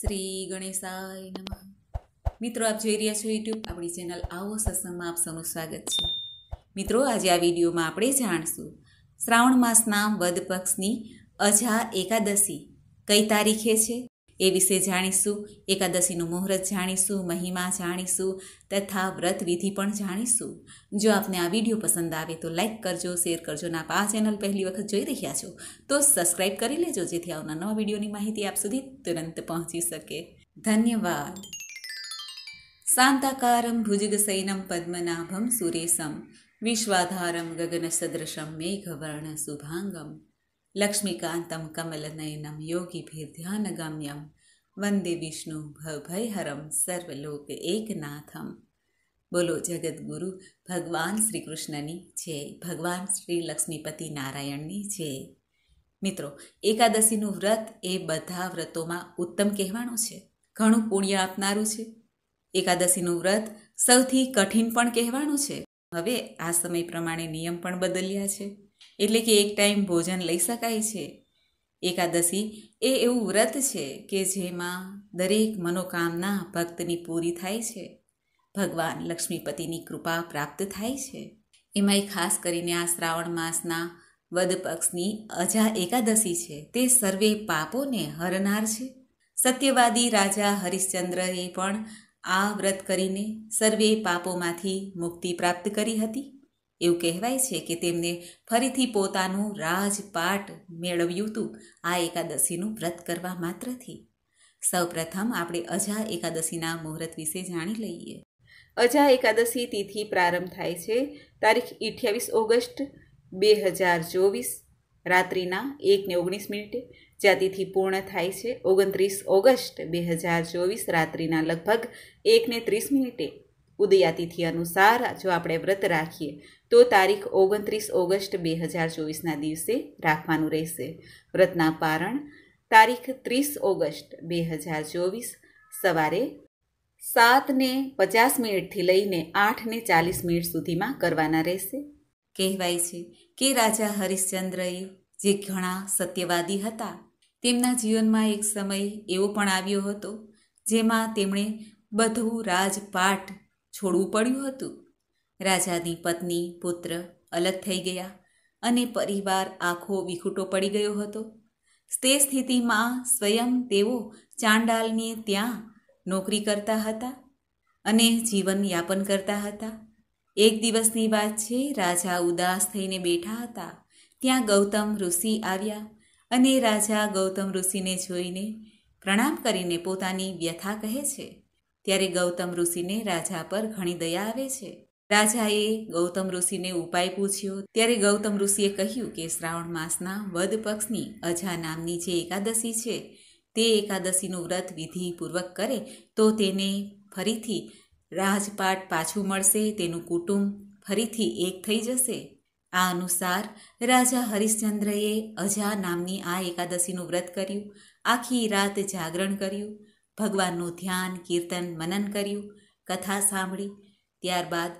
શ્રી ગણેશાય નમઃ મિત્રો આપ જોઈ રહ્યા છો યુટ્યુબ આપણી ચેનલ આવો સત્સંગમાં આપ સૌનું સ્વાગત છે મિત્રો આજે આ વિડીયોમાં આપણે જાણશું શ્રાવણ માસના વદ પક્ષની અજા એકાદશી કઈ તારીખે છે એ વિશે જાણીશું એકાદશીનું મુહૂર્ત જાણીશું મહિમા જાણીશું તથા વ્રત વિધિ પણ જાણીશું જો આપને આ વિડીયો પસંદ આવે તો લાઇક કરજો શેર કરજો અને આપ આ ચેનલ પહેલી વખત જોઈ રહ્યા છો તો સબસ્ક્રાઈબ કરી લેજો જેથી આવના નવા વિડીયોની માહિતી આપ સુધી તુરંત પહોંચી શકે ધન્યવાદ શાંતાકારમ ભુજગસૈનમ પદ્મનાભમ સુરેશમ વિશ્વાધારમ ગગન ગગનસદૃશમ મેઘવર્ણ શુભાંગમ લક્ષ્મીકાંતમ કમલનયનમ યોગીભીર્ધ્યાનગમ્યમ વંદે વિષ્ણુ ભવભયહરમ સર્વલોક એકનાથમ બોલો જગદગુરુ ભગવાન શ્રી કૃષ્ણની છે ભગવાન શ્રી લક્ષ્મીપતિ નારાયણની છે મિત્રો એકાદશીનું વ્રત એ બધા વ્રતોમાં ઉત્તમ કહેવાનું છે ઘણું પુણ્ય આપનારું છે એકાદશીનું વ્રત સૌથી કઠિન પણ કહેવાનું છે હવે આ સમય પ્રમાણે નિયમ પણ બદલ્યા છે એટલે કે એક ટાઈમ ભોજન લઈ શકાય છે એકાદશી એ એવું વ્રત છે કે જેમાં દરેક મનોકામના ભક્તની પૂરી થાય છે ભગવાન લક્ષ્મીપતિની કૃપા પ્રાપ્ત થાય છે એમાંય ખાસ કરીને આ શ્રાવણ માસના વદ પક્ષની અજા એકાદશી છે તે સર્વે પાપોને હરનાર છે સત્યવાદી રાજા હરિશ્ચંદ્રએ પણ આ વ્રત કરીને સર્વે પાપોમાંથી મુક્તિ પ્રાપ્ત કરી હતી એવું કહેવાય છે કે તેમને ફરીથી પોતાનું રાજપાટ મેળવ્યું હતું આ એકાદશીનું વ્રત કરવા માત્રથી સૌપ્રથમ આપણે અજા એકાદશીના મુહૂર્ત વિશે જાણી લઈએ અજા એકાદશી તિથિ પ્રારંભ થાય છે તારીખ અઠ્યાવીસ ઓગસ્ટ બે હજાર ચોવીસ રાત્રિના એકને ઓગણીસ મિનિટે જ્યાં તિથિ પૂર્ણ થાય છે ઓગણત્રીસ ઓગસ્ટ બે હજાર ચોવીસ રાત્રિના લગભગ એકને ત્રીસ મિનિટે ઉદયાતિથિ અનુસાર જો આપણે વ્રત રાખીએ તો તારીખ ઓગણત્રીસ ઓગસ્ટ બે હજાર ચોવીસના દિવસે રાખવાનું રહેશે વ્રતના પારણ તારીખ ત્રીસ ઓગસ્ટ બે હજાર ચોવીસ સવારે સાતને પચાસ મિનિટથી લઈને આઠને ચાલીસ મિનિટ સુધીમાં કરવાના રહેશે કહેવાય છે કે રાજા હરિશ્ચંદ્રએ જે ઘણા સત્યવાદી હતા તેમના જીવનમાં એક સમય એવો પણ આવ્યો હતો જેમાં તેમણે બધું રાજપાટ છોડવું પડ્યું હતું રાજાની પત્ની પુત્ર અલગ થઈ ગયા અને પરિવાર આખો વિખૂટો પડી ગયો હતો તે સ્થિતિમાં સ્વયં તેઓ ચાંડાલને ત્યાં નોકરી કરતા હતા અને જીવન યાપન કરતા હતા એક દિવસની વાત છે રાજા ઉદાસ થઈને બેઠા હતા ત્યાં ગૌતમ ઋષિ આવ્યા અને રાજા ગૌતમ ઋષિને જોઈને પ્રણામ કરીને પોતાની વ્યથા કહે છે ત્યારે ગૌતમ ઋષિને રાજા પર ઘણી દયા આવે છે રાજાએ ગૌતમ ઋષિને ઉપાય પૂછ્યો ત્યારે ગૌતમ ઋષિએ કહ્યું કે શ્રાવણ માસના વદ પક્ષની અજા નામની જે એકાદશી છે તે એકાદશીનું વ્રત વિધિપૂર્વક કરે તો તેને ફરીથી રાજપાટ પાછું મળશે તેનું કુટુંબ ફરીથી એક થઈ જશે આ અનુસાર રાજા હરિશ્ચંદ્રએ અજા નામની આ એકાદશીનું વ્રત કર્યું આખી રાત જાગરણ કર્યું ભગવાનનું ધ્યાન કીર્તન મનન કર્યું કથા સાંભળી ત્યારબાદ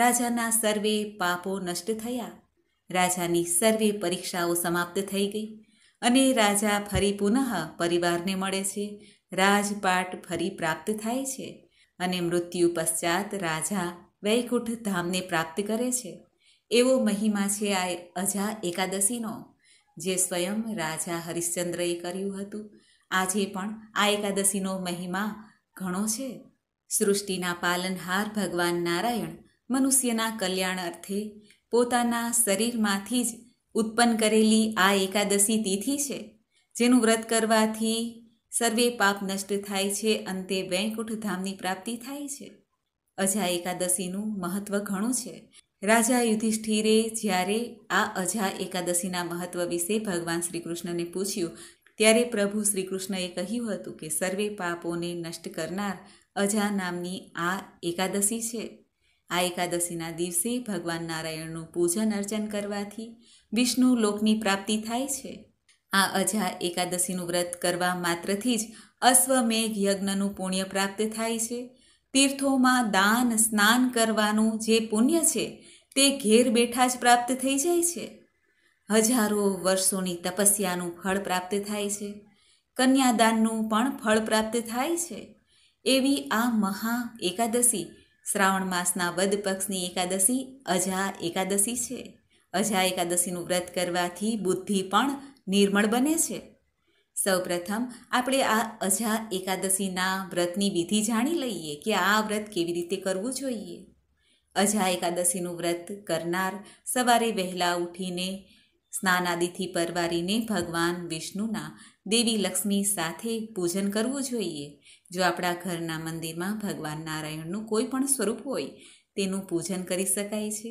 રાજાના સર્વે પાપો નષ્ટ થયા રાજાની સર્વે પરીક્ષાઓ સમાપ્ત થઈ ગઈ અને રાજા ફરી પુનઃ પરિવારને મળે છે રાજપાટ ફરી પ્રાપ્ત થાય છે અને મૃત્યુ પશ્ચાત રાજા વૈકુંઠ ધામને પ્રાપ્ત કરે છે એવો મહિમા છે આ અજા એકાદશીનો જે સ્વયં રાજા હરિશ્ચંદ્રએ કર્યું હતું આજે પણ આ એકાદશીનો મહિમા ઘણો છે સૃષ્ટિના પાલનહાર ભગવાન નારાયણ મનુષ્યના કલ્યાણ અર્થે પોતાના શરીરમાંથી જ ઉત્પન્ન કરેલી આ એકાદશી તિથિ છે જેનું વ્રત કરવાથી સર્વે પાપ નષ્ટ થાય છે અંતે વૈકુંઠ ધામની પ્રાપ્તિ થાય છે અજા એકાદશીનું મહત્વ ઘણું છે રાજા યુધિષ્ઠિરે જ્યારે આ અજા એકાદશીના મહત્વ વિશે ભગવાન શ્રી કૃષ્ણને પૂછ્યું ત્યારે પ્રભુ શ્રી કૃષ્ણએ કહ્યું હતું કે સર્વે પાપોને નષ્ટ કરનાર અજા નામની આ એકાદશી છે આ એકાદશીના દિવસે ભગવાન નારાયણનું પૂજન અર્ચન કરવાથી વિષ્ણુ લોકની પ્રાપ્તિ થાય છે આ અજા એકાદશીનું વ્રત કરવા માત્રથી જ અશ્વમેઘ યજ્ઞનું પુણ્ય પ્રાપ્ત થાય છે તીર્થોમાં દાન સ્નાન કરવાનું જે પુણ્ય છે તે ઘેર બેઠા જ પ્રાપ્ત થઈ જાય છે હજારો વર્ષોની તપસ્યાનું ફળ પ્રાપ્ત થાય છે કન્યાદાનનું પણ ફળ પ્રાપ્ત થાય છે એવી આ મહા એકાદશી શ્રાવણ માસના વદ પક્ષની એકાદશી અજા એકાદશી છે અજા એકાદશીનું વ્રત કરવાથી બુદ્ધિ પણ નિર્મળ બને છે સૌપ્રથમ આપણે આ અજા એકાદશીના વ્રતની વિધિ જાણી લઈએ કે આ વ્રત કેવી રીતે કરવું જોઈએ અજા એકાદશીનું વ્રત કરનાર સવારે વહેલા ઉઠીને સ્નાનાદિથી પરવારીને ભગવાન વિષ્ણુના દેવી લક્ષ્મી સાથે પૂજન કરવું જોઈએ જો આપણા ઘરના મંદિરમાં ભગવાન નારાયણનું કોઈ પણ સ્વરૂપ હોય તેનું પૂજન કરી શકાય છે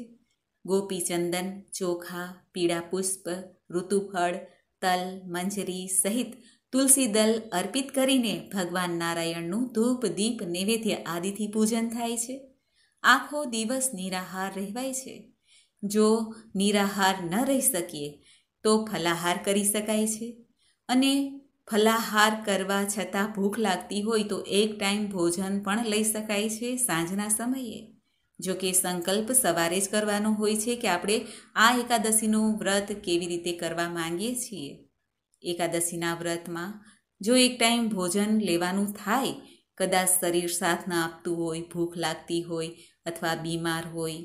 ગોપીચંદન ચોખા પીળા પુષ્પ ઋતુફળ તલ મંજરી સહિત તુલસી દલ અર્પિત કરીને ભગવાન નારાયણનું ધૂપ દીપ નૈવેદ્ય આદિથી પૂજન થાય છે આખો દિવસ નિરાહાર રહેવાય છે જો નિરાહાર ન રહી શકીએ તો ફલાહાર કરી શકાય છે અને ફલાહાર કરવા છતાં ભૂખ લાગતી હોય તો એક ટાઈમ ભોજન પણ લઈ શકાય છે સાંજના સમયે જો કે સંકલ્પ સવારે જ કરવાનો હોય છે કે આપણે આ એકાદશીનું વ્રત કેવી રીતે કરવા માંગીએ છીએ એકાદશીના વ્રતમાં જો એક ટાઈમ ભોજન લેવાનું થાય કદાચ શરીર સાથ ન આપતું હોય ભૂખ લાગતી હોય અથવા બીમાર હોય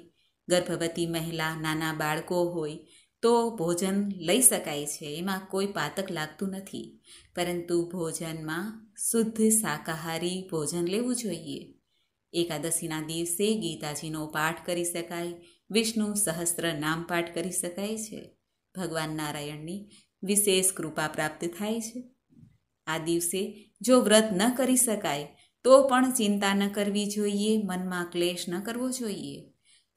ગર્ભવતી મહિલા નાના બાળકો હોય તો ભોજન લઈ શકાય છે એમાં કોઈ પાતક લાગતું નથી પરંતુ ભોજનમાં શુદ્ધ શાકાહારી ભોજન લેવું જોઈએ એકાદશીના દિવસે ગીતાજીનો પાઠ કરી શકાય વિષ્ણુ સહસ્ત્ર નામ પાઠ કરી શકાય છે ભગવાન નારાયણની વિશેષ કૃપા પ્રાપ્ત થાય છે આ દિવસે જો વ્રત ન કરી શકાય તો પણ ચિંતા ન કરવી જોઈએ મનમાં ક્લેશ ન કરવો જોઈએ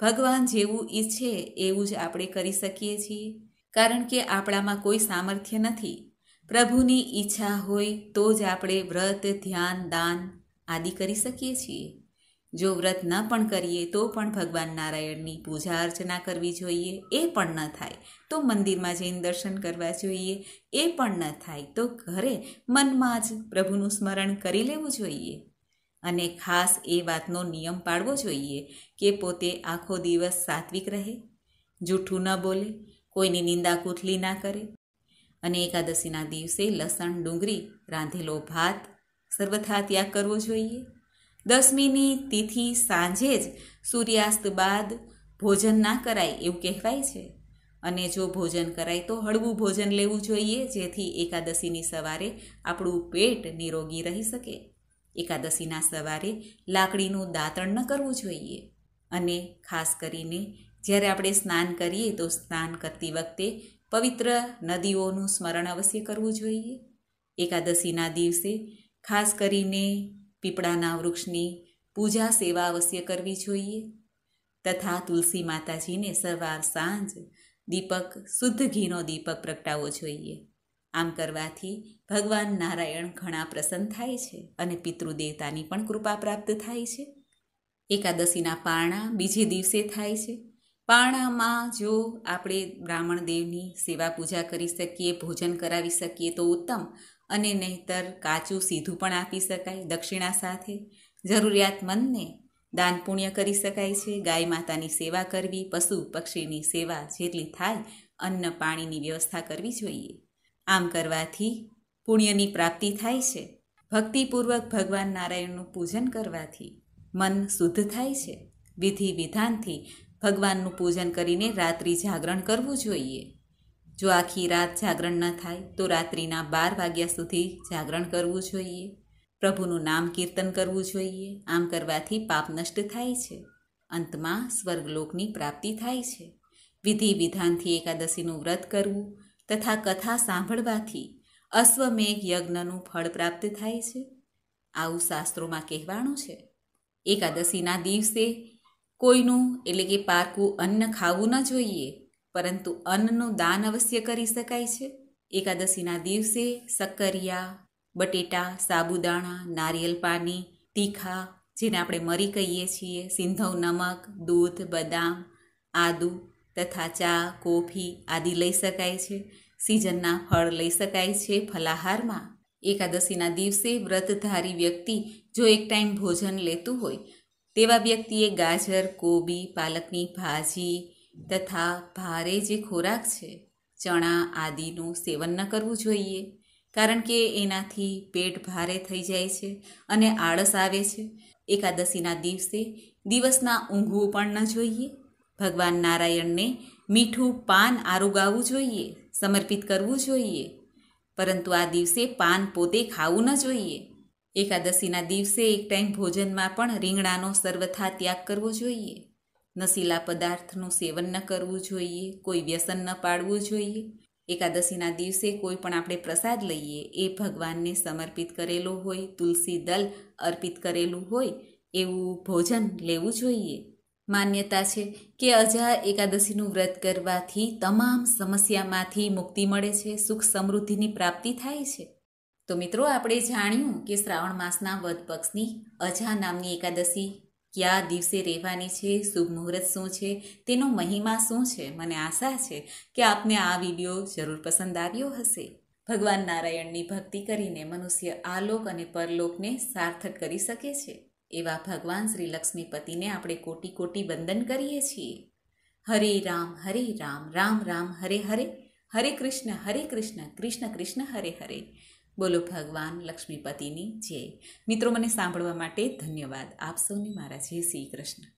ભગવાન જેવું ઈચ્છે એવું જ આપણે કરી શકીએ છીએ કારણ કે આપણામાં કોઈ સામર્થ્ય નથી પ્રભુની ઈચ્છા હોય તો જ આપણે વ્રત ધ્યાન દાન આદિ કરી શકીએ છીએ જો વ્રત ન પણ કરીએ તો પણ ભગવાન નારાયણની પૂજા અર્ચના કરવી જોઈએ એ પણ ન થાય તો મંદિરમાં જઈને દર્શન કરવા જોઈએ એ પણ ન થાય તો ઘરે મનમાં જ પ્રભુનું સ્મરણ કરી લેવું જોઈએ અને ખાસ એ વાતનો નિયમ પાળવો જોઈએ કે પોતે આખો દિવસ સાત્વિક રહે જૂઠું ન બોલે કોઈની નિંદા કૂથલી ના કરે અને એકાદશીના દિવસે લસણ ડુંગળી રાંધેલો ભાત સર્વથા ત્યાગ કરવો જોઈએ દસમીની તિથિ સાંજે જ સૂર્યાસ્ત બાદ ભોજન ના કરાય એવું કહેવાય છે અને જો ભોજન કરાય તો હળવું ભોજન લેવું જોઈએ જેથી એકાદશીની સવારે આપણું પેટ નિરોગી રહી શકે એકાદશીના સવારે લાકડીનું દાંતણ ન કરવું જોઈએ અને ખાસ કરીને જ્યારે આપણે સ્નાન કરીએ તો સ્નાન કરતી વખતે પવિત્ર નદીઓનું સ્મરણ અવશ્ય કરવું જોઈએ એકાદશીના દિવસે ખાસ કરીને પીપળાના વૃક્ષની પૂજા સેવા અવશ્ય કરવી જોઈએ તથા તુલસી માતાજીને સવાર સાંજ દીપક શુદ્ધ ઘીનો દીપક પ્રગટાવવો જોઈએ આમ કરવાથી ભગવાન નારાયણ ઘણા પ્રસન્ન થાય છે અને પિતૃદેવતાની પણ કૃપા પ્રાપ્ત થાય છે એકાદશીના પારણા બીજે દિવસે થાય છે પારણામાં જો આપણે બ્રાહ્મણ દેવની સેવા પૂજા કરી શકીએ ભોજન કરાવી શકીએ તો ઉત્તમ અને નહીતર કાચું સીધું પણ આપી શકાય દક્ષિણા સાથે જરૂરિયાતમંદને દાન પુણ્ય કરી શકાય છે ગાય માતાની સેવા કરવી પશુ પક્ષીની સેવા જેટલી થાય અન્ન પાણીની વ્યવસ્થા કરવી જોઈએ આમ કરવાથી પુણ્યની પ્રાપ્તિ થાય છે ભક્તિપૂર્વક ભગવાન નારાયણનું પૂજન કરવાથી મન શુદ્ધ થાય છે વિધિ વિધાનથી ભગવાનનું પૂજન કરીને રાત્રિ જાગરણ કરવું જોઈએ જો આખી રાત જાગરણ ન થાય તો રાત્રિના બાર વાગ્યા સુધી જાગરણ કરવું જોઈએ પ્રભુનું નામ કીર્તન કરવું જોઈએ આમ કરવાથી પાપ નષ્ટ થાય છે અંતમાં સ્વર્ગલોકની પ્રાપ્તિ થાય છે વિધિ વિધાનથી એકાદશીનું વ્રત કરવું તથા કથા સાંભળવાથી અશ્વમેઘ યજ્ઞનું ફળ પ્રાપ્ત થાય છે આવું શાસ્ત્રોમાં કહેવાનું છે એકાદશીના દિવસે કોઈનું એટલે કે પારકું અન્ન ખાવું ન જોઈએ પરંતુ અન્નનું દાન અવશ્ય કરી શકાય છે એકાદશીના દિવસે સક્કરિયા બટેટા સાબુદાણા નારિયેલ પાણી તીખા જેને આપણે મરી કહીએ છીએ સિંધવ નમક દૂધ બદામ આદું તથા ચા કોફી આદિ લઈ શકાય છે સિઝનના ફળ લઈ શકાય છે ફલાહારમાં એકાદશીના દિવસે વ્રતધારી વ્યક્તિ જો એક ટાઈમ ભોજન લેતું હોય તેવા વ્યક્તિએ ગાજર કોબી પાલકની ભાજી તથા ભારે જે ખોરાક છે ચણા આદિનું સેવન ન કરવું જોઈએ કારણ કે એનાથી પેટ ભારે થઈ જાય છે અને આળસ આવે છે એકાદશીના દિવસે દિવસના ઊંઘવું પણ ન જોઈએ ભગવાન નારાયણને મીઠું પાન આરોગાવું જોઈએ સમર્પિત કરવું જોઈએ પરંતુ આ દિવસે પાન પોતે ખાવું ન જોઈએ એકાદશીના દિવસે એક ટાઈમ ભોજનમાં પણ રીંગણાનો સર્વથા ત્યાગ કરવો જોઈએ નશીલા પદાર્થનું સેવન ન કરવું જોઈએ કોઈ વ્યસન ન પાડવું જોઈએ એકાદશીના દિવસે કોઈ પણ આપણે પ્રસાદ લઈએ એ ભગવાનને સમર્પિત કરેલો હોય તુલસી દલ અર્પિત કરેલું હોય એવું ભોજન લેવું જોઈએ માન્યતા છે કે અજા એકાદશીનું વ્રત કરવાથી તમામ સમસ્યામાંથી મુક્તિ મળે છે સુખ સમૃદ્ધિની પ્રાપ્તિ થાય છે તો મિત્રો આપણે જાણ્યું કે શ્રાવણ માસના વધ પક્ષની અજા નામની એકાદશી કયા દિવસે રહેવાની છે શુભ મુહૂર્ત શું છે તેનો મહિમા શું છે મને આશા છે કે આપને આ વિડીયો જરૂર પસંદ આવ્યો હશે ભગવાન નારાયણની ભક્તિ કરીને મનુષ્ય આલોક અને પરલોકને સાર્થક કરી શકે છે એવા ભગવાન શ્રી લક્ષ્મીપતિને આપણે કોટી કોટી વંદન કરીએ છીએ હરે રામ હરે રામ રામ રામ હરે હરે હરે કૃષ્ણ હરે કૃષ્ણ કૃષ્ણ કૃષ્ણ હરે હરે બોલો ભગવાન લક્ષ્મીપતિની જય મિત્રો મને સાંભળવા માટે ધન્યવાદ આપ સૌને મારા જય શ્રી કૃષ્ણ